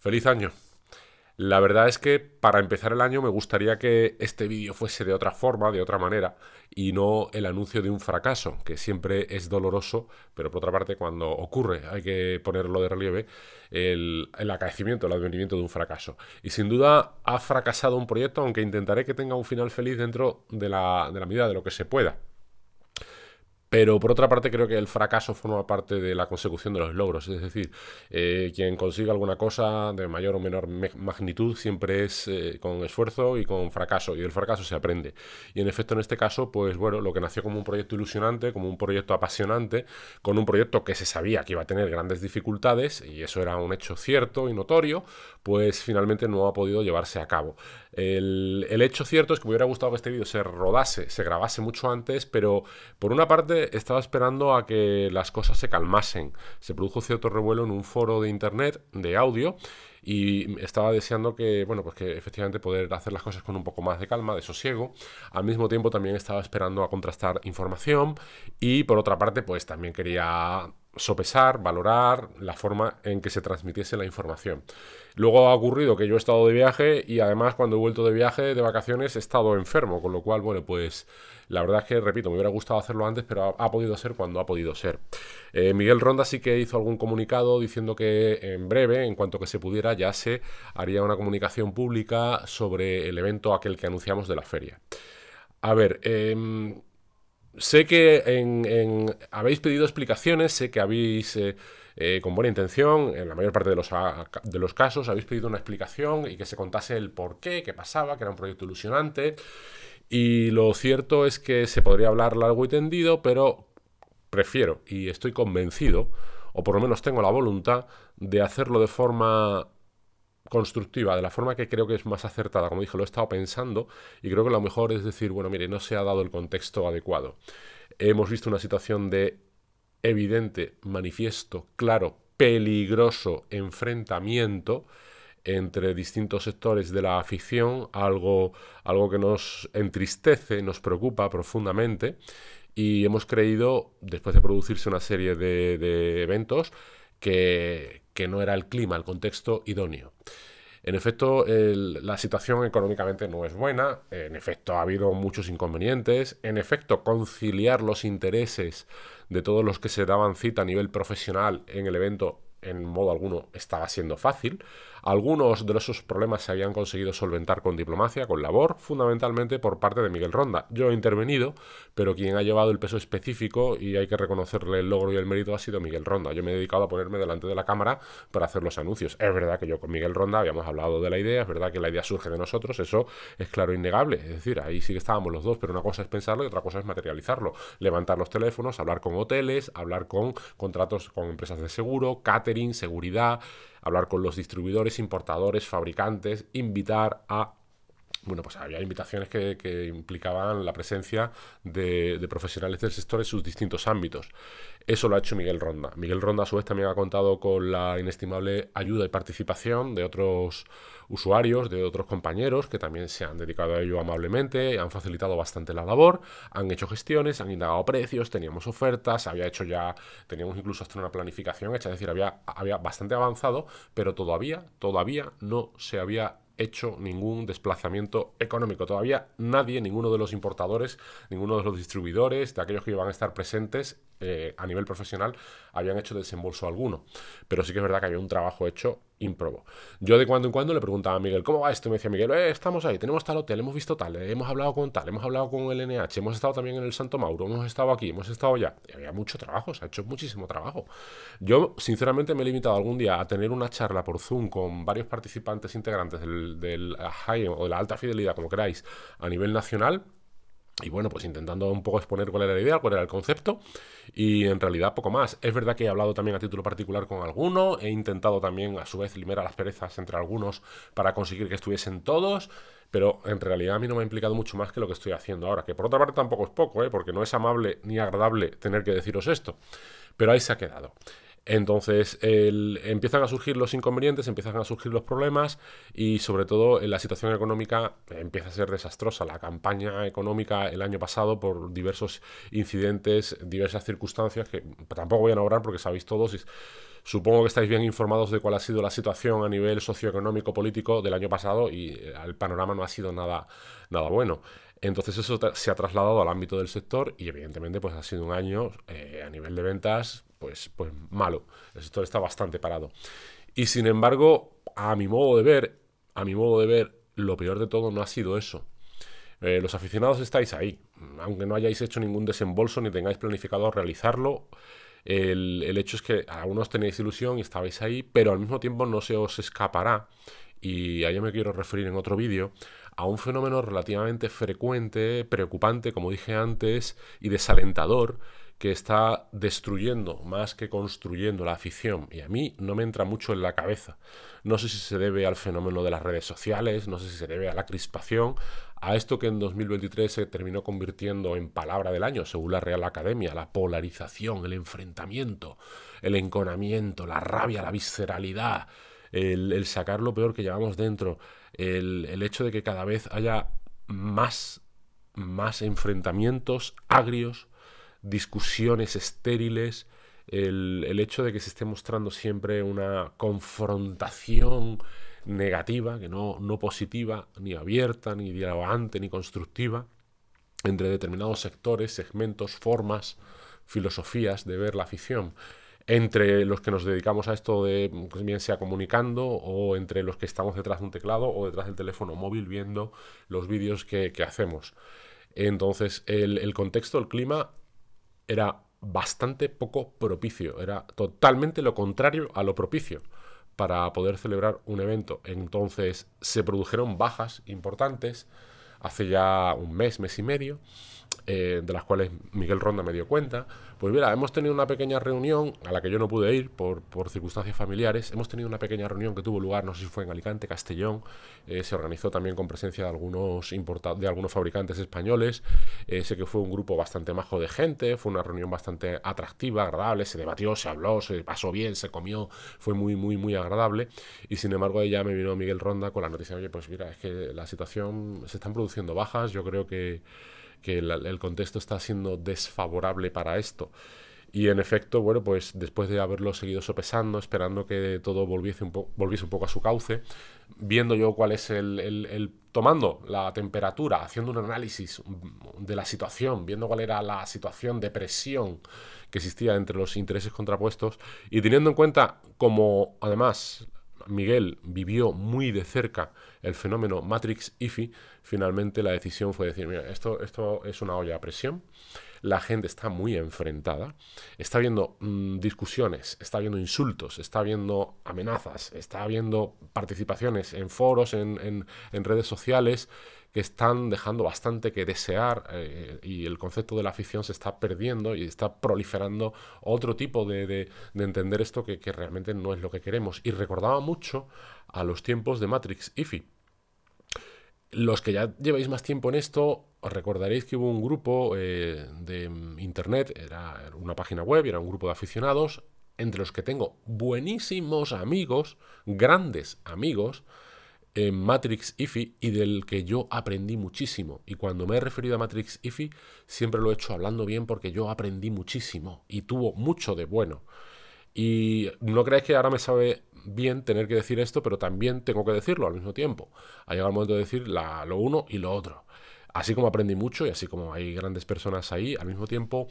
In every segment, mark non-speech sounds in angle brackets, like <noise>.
Feliz año. La verdad es que para empezar el año me gustaría que este vídeo fuese de otra forma, de otra manera, y no el anuncio de un fracaso, que siempre es doloroso, pero por otra parte cuando ocurre hay que ponerlo de relieve, el, acaecimiento, el advenimiento de un fracaso. Y sin duda ha fracasado un proyecto, aunque intentaré que tenga un final feliz dentro de la, de la medida de lo que se pueda. Pero por otra parte creo que el fracaso forma parte de la consecución de los logros. Es decir, eh, quien consigue alguna cosa de mayor o menor magnitud siempre es eh, con esfuerzo y con fracaso. Y el fracaso se aprende. Y en efecto en este caso, pues bueno, lo que nació como un proyecto ilusionante, como un proyecto apasionante, con un proyecto que se sabía que iba a tener grandes dificultades, y eso era un hecho cierto y notorio, pues finalmente no ha podido llevarse a cabo. El, el hecho cierto es que me hubiera gustado que este vídeo se rodase, se grabase mucho antes, pero por una parte estaba esperando a que las cosas se calmasen. Se produjo cierto revuelo en un foro de internet de audio y estaba deseando que, bueno, pues que efectivamente poder hacer las cosas con un poco más de calma, de sosiego. Al mismo tiempo también estaba esperando a contrastar información y por otra parte, pues también quería sopesar, valorar la forma en que se transmitiese la información. Luego ha ocurrido que yo he estado de viaje y además cuando he vuelto de viaje, de vacaciones, he estado enfermo, con lo cual, bueno, pues la verdad es que, repito, me hubiera gustado hacerlo antes, pero ha, podido ser cuando ha podido ser. Eh, Miguel Ronda sí que hizo algún comunicado diciendo que en breve, en cuanto que se pudiera, ya se haría una comunicación pública sobre el evento aquel que anunciamos de la feria. A ver, eh, Sé que habéis pedido explicaciones, sé que habéis, eh, eh, con buena intención, en la mayor parte de los, de los casos, habéis pedido una explicación y que se contase el por qué, qué pasaba, que era un proyecto ilusionante. Y lo cierto es que se podría hablar largo y tendido, pero prefiero y estoy convencido, o por lo menos tengo la voluntad, de hacerlo de forma constructiva, de la forma que creo que es más acertada. Como dije, lo he estado pensando y creo que lo mejor es decir, bueno, mire, no se ha dado el contexto adecuado. Hemos visto una situación de evidente, manifiesto, claro, peligroso enfrentamiento entre distintos sectores de la afición, algo, algo que nos entristece, nos preocupa profundamente, y hemos creído, después de producirse una serie de eventos, que, que no era el clima, el contexto idóneo. En efecto, la situación económicamente no es buena, en efecto ha habido muchos inconvenientes, en efecto conciliar los intereses de todos los que se daban cita a nivel profesional en el evento en modo alguno estaba siendo fácil. Algunos de esos problemas se habían conseguido solventar con diplomacia, con labor, fundamentalmente por parte de Miguel Ronda. Yo he intervenido, pero quien ha llevado el peso específico y hay que reconocerle el logro y el mérito ha sido Miguel Ronda. Yo me he dedicado a ponerme delante de la cámara para hacer los anuncios. Es verdad que yo con Miguel Ronda habíamos hablado de la idea, es verdad que la idea surge de nosotros, eso es claro e innegable. Es decir, ahí sí que estábamos los dos, pero una cosa es pensarlo y otra cosa es materializarlo. Levantar los teléfonos, hablar con hoteles, hablar con contratos con empresas de seguro, catering, seguridad, hablar con los distribuidores, importadores, fabricantes, invitar a bueno, pues había invitaciones que, implicaban la presencia de, profesionales del sector en sus distintos ámbitos. Eso lo ha hecho Miguel Ronda. Miguel Ronda, a su vez, también ha contado con la inestimable ayuda y participación de otros usuarios, de otros compañeros que también se han dedicado a ello amablemente, han facilitado bastante la labor, han hecho gestiones, han indagado precios, teníamos ofertas, había hecho ya, teníamos incluso hasta una planificación hecha, es decir, había, había bastante avanzado, pero todavía, todavía no se había hecho ningún desplazamiento económico. Todavía nadie, ninguno de los importadores, ninguno de los distribuidores, de aquellos que iban a estar presentes eh, a nivel profesional, habían hecho desembolso alguno. Pero sí que es verdad que había un trabajo hecho improbo. Yo de cuando en cuando le preguntaba a Miguel, ¿cómo va esto? Y me decía Miguel, eh, estamos ahí, tenemos tal hotel, hemos visto tal, hemos hablado con tal, hemos hablado con el NH, hemos estado también en el Santo Mauro, hemos estado aquí, hemos estado ya. Y había mucho trabajo, se ha hecho muchísimo trabajo. Yo, sinceramente, me he limitado algún día a tener una charla por Zoom con varios participantes integrantes del, del o de la alta fidelidad, como queráis, a nivel nacional y bueno, pues intentando un poco exponer cuál era la idea, cuál era el concepto y en realidad poco más. Es verdad que he hablado también a título particular con alguno, he intentado también a su vez limar las perezas entre algunos para conseguir que estuviesen todos, pero en realidad a mí no me ha implicado mucho más que lo que estoy haciendo ahora, que por otra parte tampoco es poco, ¿eh? porque no es amable ni agradable tener que deciros esto, pero ahí se ha quedado. Entonces empiezan a surgir los inconvenientes, empiezan a surgir los problemas y sobre todo eh, la situación económica empieza a ser desastrosa. La campaña económica el año pasado por diversos incidentes, diversas circunstancias que tampoco voy a nombrar porque sabéis todos. Supongo que estáis bien informados de cuál ha sido la situación a nivel socioeconómico político del año pasado y el eh, panorama no ha sido nada, nada bueno. Entonces eso se ha trasladado al ámbito del sector y evidentemente pues ha sido un año eh, a nivel de ventas pues, pues, malo. El sector está bastante parado. Y sin embargo, a mi modo de ver, a mi modo de ver, lo peor de todo no ha sido eso. Eh, los aficionados estáis ahí, aunque no hayáis hecho ningún desembolso ni tengáis planificado realizarlo. El, hecho es que algunos tenéis ilusión y estabais ahí, pero al mismo tiempo no se os escapará, y a ello me quiero referir en otro vídeo, a un fenómeno relativamente frecuente, preocupante, como dije antes, y desalentador, que está destruyendo más que construyendo la afición. Y a mí no me entra mucho en la cabeza. No sé si se debe al fenómeno de las redes sociales, no sé si se debe a la crispación, a esto que en 2023 se terminó convirtiendo en palabra del año, según la Real Academia, la polarización, el enfrentamiento, el enconamiento, la rabia, la visceralidad, el, sacar lo peor que llevamos dentro, el, hecho de que cada vez haya más, más enfrentamientos agrios, discusiones estériles, el, hecho de que se esté mostrando siempre una confrontación negativa, que no, no positiva, ni abierta, ni dialogante, ni constructiva, entre determinados sectores, segmentos, formas, filosofías de ver la afición entre los que nos dedicamos a esto de pues bien sea comunicando o entre los que estamos detrás de un teclado o detrás del teléfono móvil viendo los vídeos que, hacemos. Entonces, el, el, contexto, el clima era bastante poco propicio, era totalmente lo contrario a lo propicio para poder celebrar un evento. Entonces se produjeron bajas importantes hace ya un mes, mes y medio, eh, de las cuales Miguel Ronda me dio cuenta. Pues mira, hemos tenido una pequeña reunión a la que yo no pude ir por, por circunstancias familiares. Hemos tenido una pequeña reunión que tuvo lugar, no sé si fue en Alicante, Castellón. Eh, se organizó también con presencia de algunos, de algunos fabricantes españoles. Eh, sé que fue un grupo bastante majo de gente, fue una reunión bastante atractiva, agradable. Se debatió, se habló, se pasó bien, se comió. Fue muy, muy, muy agradable. Y sin embargo, ella me vino Miguel Ronda con la noticia: oye, pues mira, es que la situación se están produciendo bajas. Yo creo que que el, contexto está siendo desfavorable para esto. Y en efecto, bueno, pues después de haberlo seguido sopesando, esperando que todo volviese un, volviese un poco a su cauce, viendo yo cuál es el, el, tomando la temperatura, haciendo un análisis de la situación, viendo cuál era la situación de presión que existía entre los intereses contrapuestos y teniendo en cuenta como además Miguel vivió muy de cerca el fenómeno Matrix IFI, finalmente la decisión fue decir, mira, esto, esto es una olla a presión, la gente está muy enfrentada, está habiendo mm, discusiones, está habiendo insultos, está habiendo amenazas, está habiendo participaciones en foros, en redes sociales, que están dejando bastante que desear eh, y el concepto de la afición se está perdiendo y está proliferando otro tipo de, entender esto que, realmente no es lo que queremos. Y recordaba mucho a los tiempos de Matrix IFI. Los que ya lleváis más tiempo en esto, recordaréis que hubo un grupo eh, de internet, era una página web era un grupo de aficionados, entre los que tengo buenísimos amigos, grandes amigos, en Matrix IFI y del que yo aprendí muchísimo. Y cuando me he referido a Matrix IFI, siempre lo he hecho hablando bien porque yo aprendí muchísimo y tuvo mucho de bueno. Y no crees que ahora me sabe bien tener que decir esto, pero también tengo que decirlo al mismo tiempo. Ha llegado el momento de decir la, lo uno y lo otro. Así como aprendí mucho y así como hay grandes personas ahí, al mismo tiempo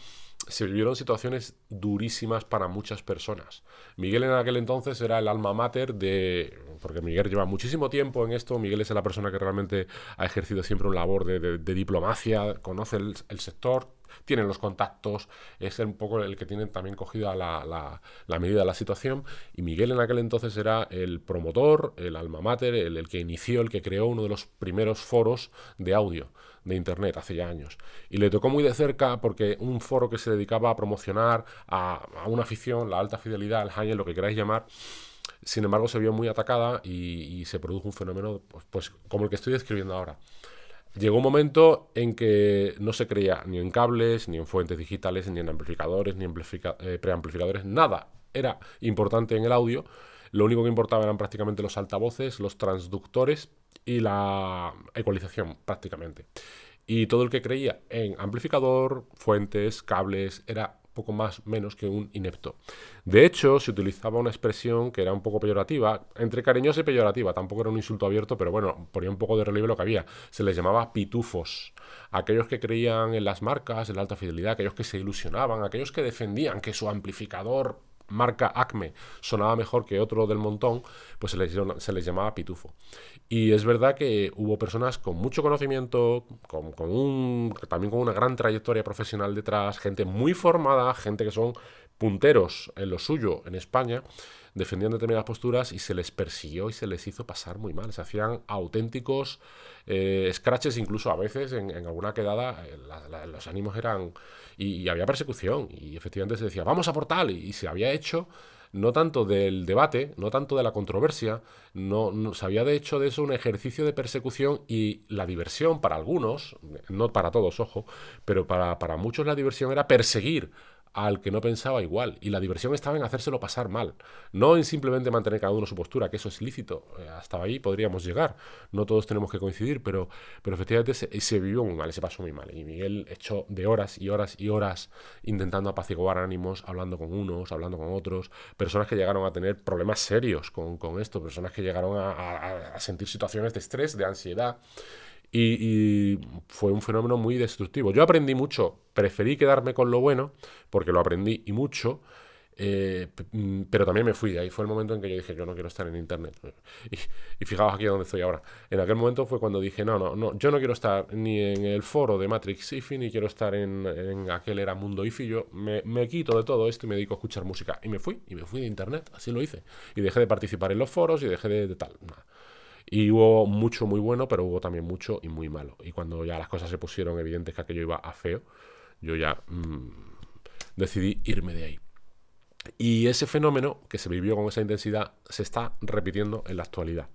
se vivieron situaciones durísimas para muchas personas. Miguel en aquel entonces era el alma mater de... porque Miguel lleva muchísimo tiempo en esto, Miguel es la persona que realmente ha ejercido siempre un labor de, diplomacia, conoce el, sector, tiene los contactos, es un poco el que tiene también cogida la, medida de la situación. Y Miguel en aquel entonces era el promotor, el alma mater, el que inició, el que creó uno de los primeros foros de audio de Internet hace ya años. Y le tocó muy de cerca porque un foro que se dedicaba a promocionar a, una afición, la alta fidelidad, el high lo que queráis llamar, sin embargo se vio muy atacada y, se produjo un fenómeno pues, pues, como el que estoy describiendo ahora. Llegó un momento en que no se creía ni en cables, ni en fuentes digitales, ni en amplificadores, ni en eh, preamplificadores, nada era importante en el audio. Lo único que importaba eran prácticamente los altavoces, los transductores y la ecualización prácticamente. Y todo el que creía en amplificador, fuentes, cables, era poco más menos que un inepto. De hecho, se utilizaba una expresión que era un poco peyorativa, entre cariñosa y peyorativa, tampoco era un insulto abierto, pero bueno, ponía un poco de relieve lo que había. Se les llamaba pitufos. Aquellos que creían en las marcas, en la alta fidelidad, aquellos que se ilusionaban, aquellos que defendían que su amplificador marca Acme sonaba mejor que otro del montón, pues se les, se llamaba pitufo. Y es verdad que hubo personas con mucho conocimiento, con, un, también con una gran trayectoria profesional detrás, gente muy formada, gente que son punteros en lo suyo en España, defendían determinadas posturas y se les persiguió y se les hizo pasar muy mal. Se hacían auténticos eh, scratches, incluso a veces en, alguna quedada eh, los ánimos eran, y había persecución. Y efectivamente se decía, vamos a portal. Y se había hecho no tanto del debate, no tanto de la controversia, no, se había de hecho de eso un ejercicio de persecución y la diversión para algunos, no para todos, ojo, pero para, para muchos la diversión era perseguir al que no pensaba igual. Y la diversión estaba en hacérselo pasar mal, no en simplemente mantener cada uno su postura, que eso es lícito. Eh, hasta ahí podríamos llegar. No todos tenemos que coincidir, pero, pero efectivamente se, vivió muy mal, se pasó muy mal. Y Miguel echó de horas y horas y horas intentando apaciguar ánimos, hablando con unos, hablando con otros, personas que llegaron a tener problemas serios con, esto, personas que llegaron a sentir situaciones de estrés, de ansiedad. Y, fue un fenómeno muy destructivo. Yo aprendí mucho, preferí quedarme con lo bueno, porque lo aprendí y mucho, eh, mm, pero también me fui. Ahí fue el momento en que yo dije, yo no quiero estar en Internet. <laughs> Y, fijaos aquí donde estoy ahora. En aquel momento fue cuando dije, no, no, no, yo no quiero estar ni en el foro de Matrix IFI, ni quiero estar en, aquel era Mundo IFI. Yo me, quito de todo esto y me dedico a escuchar música. Y me fui, y me fui de Internet, así lo hice. Y dejé de participar en los foros y dejé de, de tal. Y hubo mucho muy bueno, pero hubo también mucho y muy malo. Y cuando ya las cosas se pusieron evidentes que aquello iba a feo, yo ya mm, decidí irme de ahí. Y ese fenómeno que se vivió con esa intensidad se está repitiendo en la actualidad.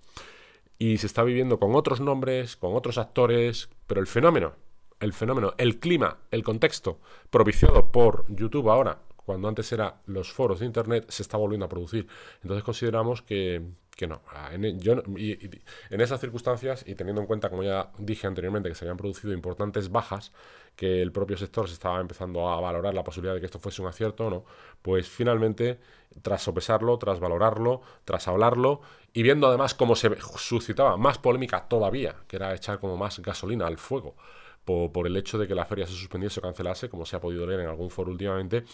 Y se está viviendo con otros nombres, con otros actores, pero el fenómeno, el fenómeno, el clima, el contexto propiciado por YouTube ahora cuando antes era los foros de Internet, se está volviendo a producir. Entonces consideramos que, no. Ah, en, e, en esas circunstancias, y teniendo en cuenta, como ya dije anteriormente, que se habían producido importantes bajas, que el propio sector se estaba empezando a valorar la posibilidad de que esto fuese un acierto o no, pues finalmente, tras sopesarlo, tras valorarlo, tras hablarlo, y viendo además cómo se suscitaba más polémica todavía, que era echar como más gasolina al fuego, por, por, el hecho de que la feria se suspendiese o cancelase, como se ha podido leer en algún foro últimamente,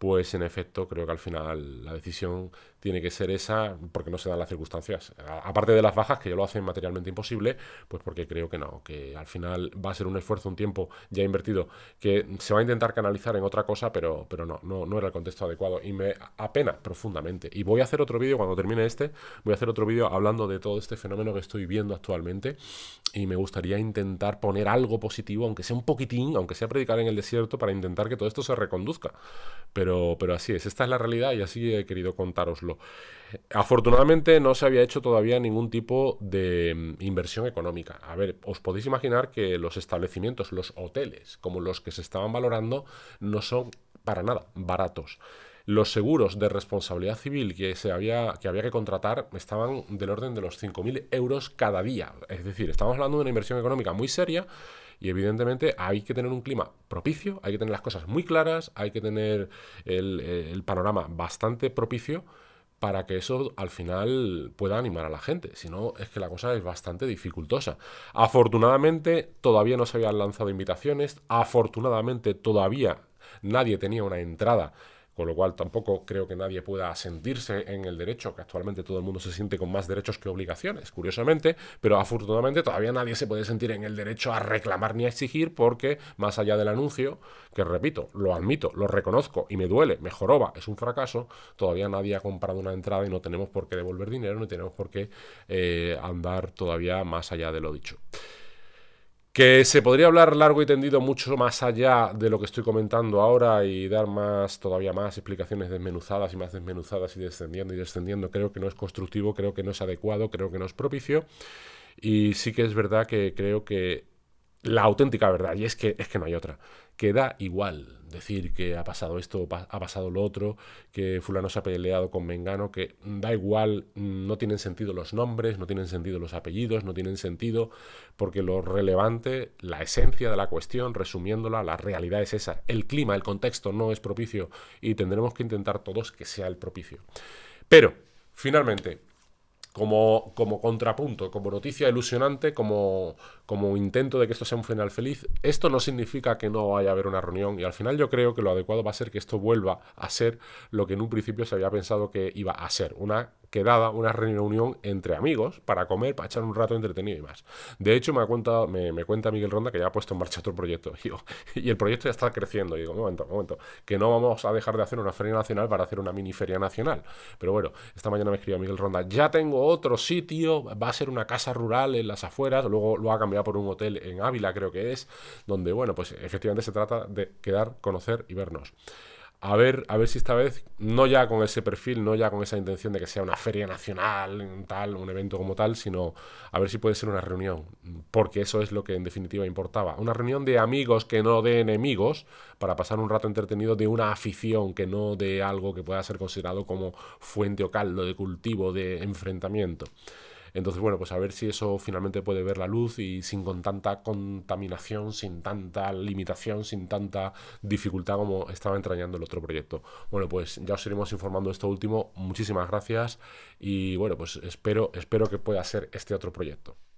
pues en efecto creo que al final la decisión tiene que ser esa porque no se dan las circunstancias. aparte de las bajas que ya lo hacen materialmente imposible, pues porque creo que no, que al final va a ser un esfuerzo, un tiempo ya invertido, que se va a intentar canalizar en otra cosa, pero, pero no, no, no era el contexto adecuado y me apena profundamente. Y voy a hacer otro vídeo cuando termine este, voy a hacer otro vídeo hablando de todo este fenómeno que estoy viendo actualmente y me gustaría intentar poner algo positivo, aunque sea un poquitín, aunque sea predicar en el desierto, para intentar que todo esto se reconduzca. Pero pero, así es, esta es la realidad y así he querido contároslo. Afortunadamente no se había hecho todavía ningún tipo de mm, inversión económica. A ver, os podéis imaginar que los establecimientos, los hoteles, como los que se estaban valorando, no son para nada baratos los seguros de responsabilidad civil que, se había, que había que contratar estaban del orden de los 5.000 euros cada día. Es decir, estamos hablando de una inversión económica muy seria y evidentemente hay que tener un clima propicio, hay que tener las cosas muy claras, hay que tener eh, el, panorama bastante propicio para que eso al final pueda animar a la gente. Si no, es que la cosa es bastante dificultosa. Afortunadamente, todavía no se habían lanzado invitaciones. Afortunadamente, todavía nadie tenía una entrada con lo cual tampoco creo que nadie pueda sentirse en el derecho, que actualmente todo el mundo se siente con más derechos que obligaciones, curiosamente, pero afortunadamente todavía nadie se puede sentir en el derecho a reclamar ni a exigir porque más allá del anuncio, que repito, lo admito, lo reconozco y me duele, mejoroba es un fracaso, todavía nadie ha comprado una entrada y no tenemos por qué devolver dinero, ni tenemos por qué eh, andar todavía más allá de lo dicho. Que se podría hablar largo y tendido mucho más allá de lo que estoy comentando ahora y dar más, todavía más explicaciones desmenuzadas y más desmenuzadas y descendiendo y descendiendo. Creo que no es constructivo, creo que no es adecuado, creo que no es propicio. Y sí que es verdad que creo que la auténtica verdad, y es que, es que no hay otra, que da igual decir que ha pasado esto, ha pasado lo otro, que fulano se ha peleado con Mengano, que da igual, mm, no tienen sentido los nombres, no tienen sentido los apellidos, no tienen sentido, porque lo relevante, la esencia de la cuestión, resumiéndola, la realidad es esa. El clima, el contexto no es propicio y tendremos que intentar todos que sea el propicio. Pero, finalmente, como, como contrapunto, como noticia ilusionante, como, como intento de que esto sea un final feliz. Esto no significa que no vaya a haber una reunión y al final yo creo que lo adecuado va a ser que esto vuelva a ser lo que en un principio se había pensado que iba a ser, una Quedaba una reunión entre amigos para comer, para echar un rato entretenido y más. De hecho, me, cuenta, me, cuenta Miguel Ronda que ya ha puesto en marcha otro proyecto. <laughs> Y, el proyecto ya está creciendo. Y digo, momento, momento, que no vamos a dejar de hacer una feria nacional para hacer una mini feria nacional. Pero bueno, esta mañana me escribió Miguel Ronda, ya tengo otro sitio, va a ser una casa rural en las afueras, luego lo ha cambiado por un hotel en Ávila, creo que es, donde, bueno, pues efectivamente se trata de quedar, conocer y vernos a ver, a ver si esta vez, no ya con ese perfil, no ya con esa intención de que sea una feria nacional, tal, un evento como tal, sino a ver si puede ser una reunión, porque eso es lo que en definitiva importaba. Una reunión de amigos que no de enemigos, para pasar un rato entretenido de una afición que no de algo que pueda ser considerado como fuente o caldo de cultivo, de enfrentamiento. Entonces, bueno, pues a ver si eso finalmente puede ver la luz y sin con tanta contaminación, sin tanta limitación, sin tanta dificultad como estaba entrañando el otro proyecto. Bueno, pues ya os iremos informando de esto último. Muchísimas gracias y bueno, pues espero, espero que pueda ser este otro proyecto.